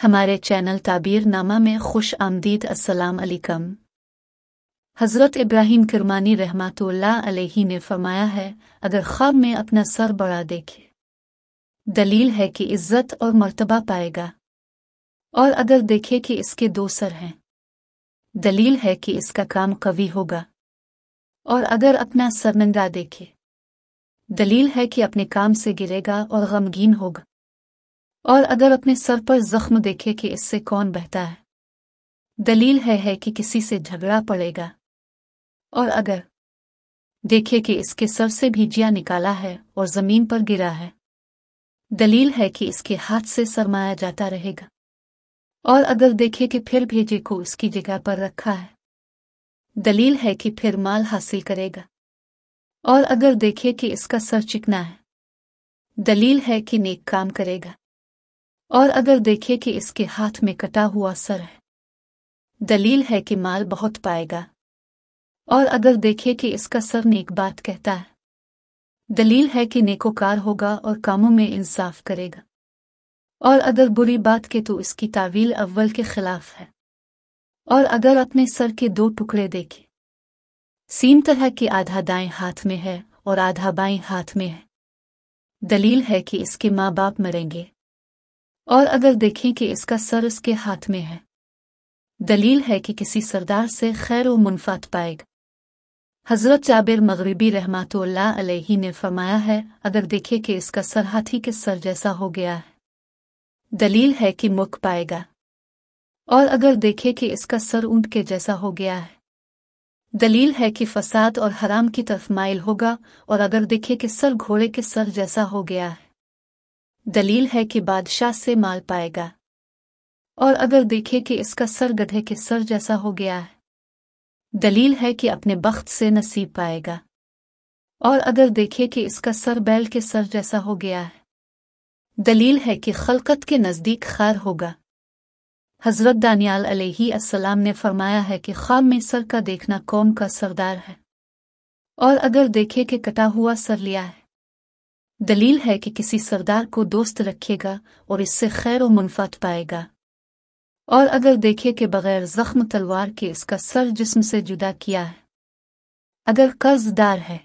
हमारे चैनल नामा में खुश आमदीद असलकम हज़रत इब्राहिम किरमानी रहमतुल्ला अलैहि ने फरमाया है अगर ख्वाब में अपना सर बड़ा देखे दलील है कि इज्जत और मर्तबा पाएगा और अगर देखे कि इसके दो सर हैं दलील है कि इसका काम कवि होगा और अगर अपना सरनंदा देखे दलील है कि अपने काम से गिरेगा और गमगीन होगा और अगर अपने सर पर जख्म देखे कि इससे कौन बहता है दलील है, है कि किसी से झगड़ा पड़ेगा और अगर देखे कि इसके सर से भिजिया निकाला है और जमीन पर गिरा है दलील है कि इसके हाथ से सरमाया जाता रहेगा और अगर देखे कि फिर भेजे को इसकी जगह पर रखा है दलील है कि फिर माल हासिल करेगा और अगर देखे कि इसका सर चिकना है दलील है कि नेक काम करेगा और अगर देखे कि इसके हाथ में कटा हुआ सर है दलील है कि माल बहुत पाएगा और अगर देखे कि इसका सर नेक बात कहता है दलील है कि नेकोकार होगा और कामों में इंसाफ करेगा और अगर बुरी बात के तो इसकी तावील अव्वल के खिलाफ है और अगर अपने सर के दो टुकड़े देखे सीम तरह के आधा दाएं हाथ में है और आधा बाएं हाथ में है दलील है कि इसके माँ बाप मरेंगे और अगर देखें कि इसका सर उसके हाथ में है दलील है कि किसी सरदार से खैर व मुनफात पाएगा हजरत जाबिर मगरबी रहमत ने फरमाया है अगर देखे कि इसका सर हाथी के सर जैसा हो गया है दलील है कि मुक पाएगा और अगर देखे कि इसका सर ऊंट के जैसा हो गया है दलील है कि फसाद और हराम की तरफ माइल होगा और अगर देखे कि सर घोड़े के सर जैसा हो गया है दलील है कि बादशाह से माल पाएगा और अगर देखे कि इसका सर गधे के सर जैसा हो गया है दलील है कि अपने बख्त से नसीब पाएगा और अगर देखे कि इसका सर बैल के सर जैसा हो गया है दलील है कि खलकत के नज़दीक खैर होगा हज़रत दानियाल अलैहिस्सलाम ने फरमाया है कि ख्वाब में सर का देखना कौम का सरदार है और अगर देखे कि कटा हुआ सर लिया है दलील है कि किसी सरदार को दोस्त रखेगा और इससे खैर व मुनफात पाएगा और अगर देखे के बगैर जख्म तलवार के इसका सर जिस्म से जुदा किया है अगर कर्जदार है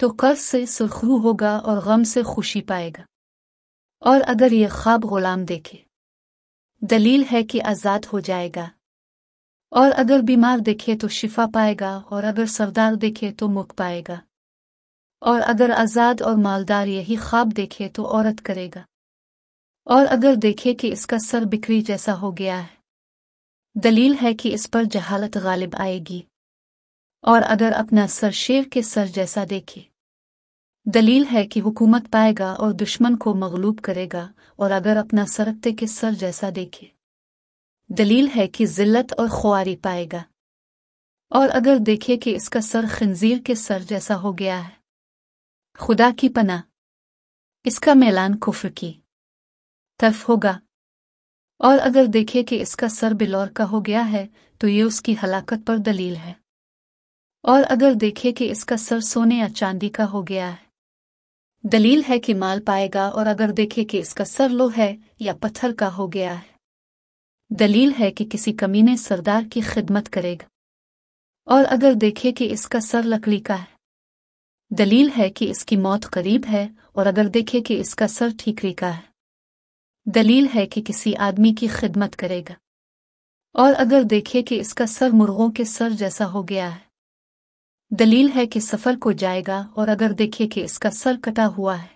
तो कर्ज से सुरखरू होगा और गम से खुशी पाएगा और अगर ये ख्वाब गुलाम देखे दलील है कि आज़ाद हो जाएगा और अगर बीमार देखे तो शिफा पाएगा और अगर सरदार देखे तो मुख पाएगा और अगर आज़ाद और मालदार यही ख्वाब देखे तो औरत करेगा और अगर देखे कि इसका सर बिक्री जैसा हो गया है दलील है कि इस पर जहालत गालिब आएगी और अगर अपना सर शेर के सर जैसा देखे दलील है कि हुकूमत पाएगा और दुश्मन को मगलूब करेगा और अगर अपना सरकते के सर जैसा देखे दलील है कि जिल्लत और ख्वारी पाएगा और अगर देखे कि इसका सर खंजीर के सर जैसा हो गया है खुदा की पना इसका मैलान कुफर की तरफ होगा और अगर देखे कि इसका सर बिलौर का हो गया है तो ये उसकी हलाकत पर दलील है और अगर देखे कि इसका सर सोने या चांदी का हो गया है दलील है कि माल पाएगा और अगर देखे कि इसका सर लो है या पत्थर का हो गया है दलील है कि किसी कमीने सरदार की खिदमत करेगा और अगर देखे कि इसका सर लकड़ी का है दलील है कि इसकी मौत करीब है और अगर देखे कि इसका सर ठीकरी का है दलील है कि किसी आदमी की खिदमत करेगा और अगर देखे कि इसका सर मुर्गों के सर जैसा हो गया है दलील है कि सफर को जाएगा और अगर देखे कि इसका सर कटा हुआ है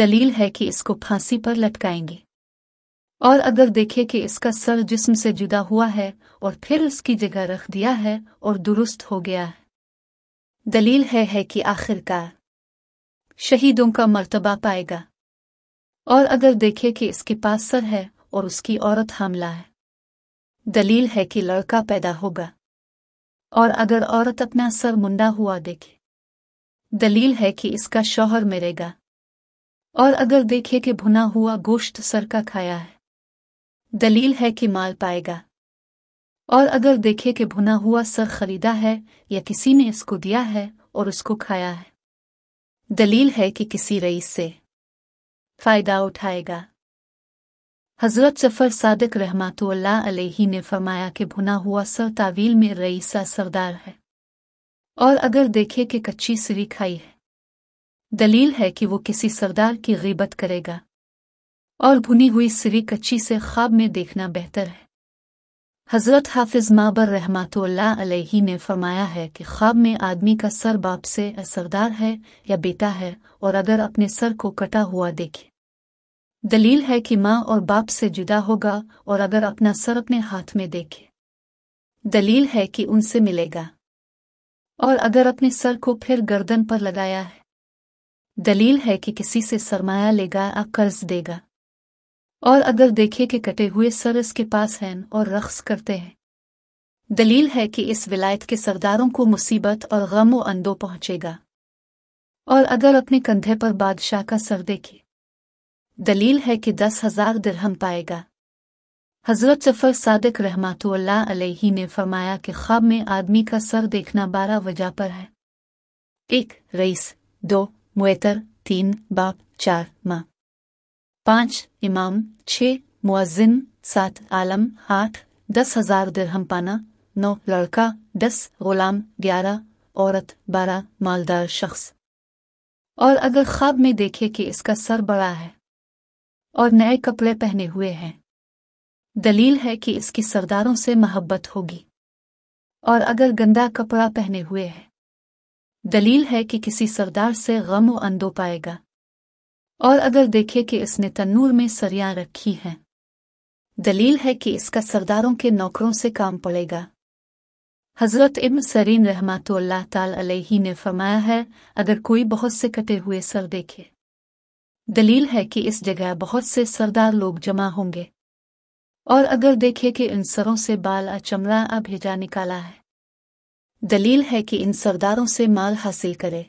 दलील है कि इसको फांसी पर लटकाएंगे और अगर देखे कि इसका सर जिस्म से जुदा हुआ है और फिर उसकी जगह रख दिया है और दुरुस्त हो गया है दलील है है कि आखिरकार शहीदों का मर्तबा पाएगा और अगर देखे कि इसके पास सर है और उसकी औरत हमला है दलील है कि लड़का पैदा होगा और अगर औरत अपना सर मुंडा हुआ देखे दलील है कि इसका शौहर मरेगा और अगर देखे कि भुना हुआ गोश्त सर का खाया है दलील है कि माल पाएगा और अगर देखे कि भुना हुआ सर खरीदा है या किसी ने इसको दिया है और उसको खाया है दलील है कि किसी रईस से फायदा उठाएगा हजरत सफ़र सादक रहमातुल्ला अलैहि ने फरमाया कि भुना हुआ सर तावील में रईसा सरदार है और अगर देखे कि कच्ची सीरी खाई है दलील है कि वो किसी सरदार की गिबत करेगा और भुनी हुई सीरी कच्ची से ख्वाब में देखना बेहतर है हज़रत हाफिज़ माबर रहमातुल्लाह अलैहि ने फरमाया है कि ख्वाब में आदमी का सर बाप से असरदार है या बेटा है और अगर अपने सर को कटा हुआ देखे दलील है कि माँ और बाप से जुदा होगा और अगर अपना सर अपने हाथ में देखे दलील है कि उनसे मिलेगा और अगर अपने सर को फिर गर्दन पर लगाया है दलील है कि किसी से सरमाया लेगा या कर्ज देगा और अगर देखे कि कटे हुए सर इसके पास हैं और रक्स करते हैं दलील है कि इस विलायत के सरदारों को मुसीबत और गम व अंदो पहुंचेगा और अगर अपने कंधे पर बादशाह का सर देखे दलील है कि दस हजार दिरहम पाएगा हजरत जफर सादक रहमातुल्लाह ने फरमाया कि ख्वाब में आदमी का सर देखना बारह वजह पर है एक रईस दो मुएतर तीन बाप चार माँ पाँच इमाम छः मुआजिन सात आलम आठ दस हजार दिरहम पाना नौ लड़का दस गुलाम ग्यारह औरत बारह मालदार शख्स और अगर ख्वाब में देखे कि इसका सर बड़ा है और नए कपड़े पहने हुए हैं दलील है कि इसकी सरदारों से मोहब्बत होगी और अगर गंदा कपड़ा पहने हुए है दलील है कि किसी सरदार से गम व अंदो पाएगा और अगर देखे कि इसने तन्नूर में सरिया रखी है दलील है कि इसका सरदारों के नौकरों से काम पड़ेगा हजरत इम सरीन रहमतुल्लाह तालही ने फरमाया है अगर कोई बहुत से कटे हुए सर देखे दलील है कि इस जगह बहुत से सरदार लोग जमा होंगे और अगर देखे कि इन सरों से बाल आ चमड़ा आ भेजा निकाला है दलील है कि इन सरदारों से माल हासिल करे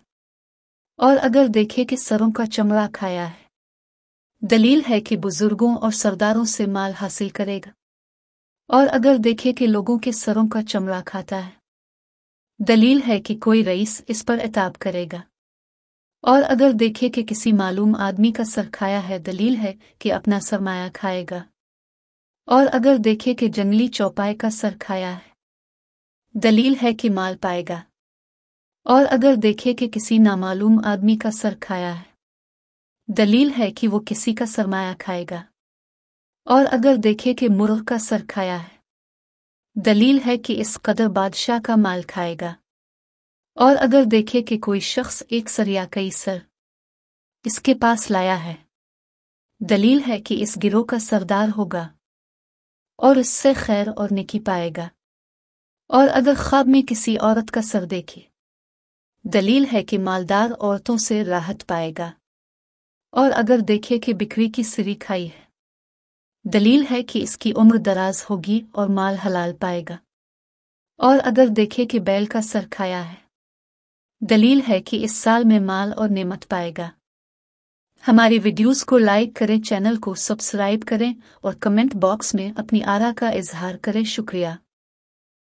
और अगर देखे कि सरों का चमड़ा खाया है दलील है कि बुजुर्गों और सरदारों से माल हासिल करेगा और अगर देखे कि लोगों के सरों का चमड़ा खाता है दलील है कि कोई रईस इस पर एताब करेगा और अगर देखे कि किसी मालूम आदमी का सर खाया है दलील है कि अपना सरमाया खाएगा और अगर देखे कि जंगली चौपाए का सर खाया है दलील है कि माल पाएगा और अगर देखे कि किसी नामालूम आदमी का सर खाया है दलील है कि वो किसी का सरमाया खाएगा और अगर देखे कि मुर्ख का सर खाया है दलील है कि इस कदर बादशाह का माल खाएगा और अगर देखे कि कोई शख्स एक सर या कई सर इसके पास लाया है दलील है कि इस गिरोह का सरदार होगा और इससे खैर और निकी पाएगा और अगर ख्वाब में किसी औरत का सर देखे दलील है कि मालदार औरतों से राहत पाएगा और अगर देखे कि बिक्री की सिरी खाई है दलील है कि इसकी उम्र दराज होगी और माल हलाल पाएगा और अगर देखे कि बैल का सर खाया है दलील है कि इस साल में माल और नेमत पाएगा हमारी वीडियोस को लाइक करें चैनल को सब्सक्राइब करें और कमेंट बॉक्स में अपनी आरा का इजहार करें शुक्रिया